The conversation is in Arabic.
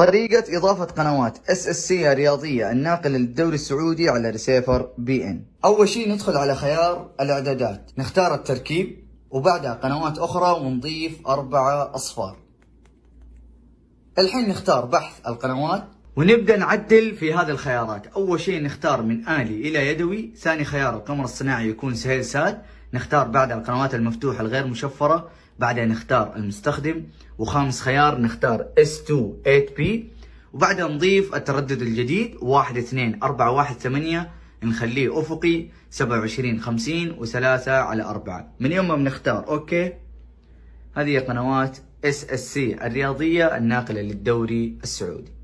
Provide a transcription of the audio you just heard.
طريقة إضافة قنوات اس اس سي رياضية الناقلة للدوري السعودي على ريسيفر بي ان. أول شيء ندخل على خيار الإعدادات، نختار التركيب وبعدها قنوات أخرى ونضيف أربعة أصفار. الحين نختار بحث القنوات ونبدأ نعدل في هذه الخيارات أول شيء نختار من آلي إلى يدوي ثاني خيار القمر الصناعي يكون سهيل ساد نختار بعد القنوات المفتوحة الغير مشفرة بعدها نختار المستخدم وخامس خيار نختار s 8 p وبعدها نضيف التردد الجديد 1 2 4 1 8 نخليه أفقي 27 50 و3 على 4 من يوم ما بنختار أوكي هذه قنوات اس اس سي الرياضية الناقلة للدوري السعودي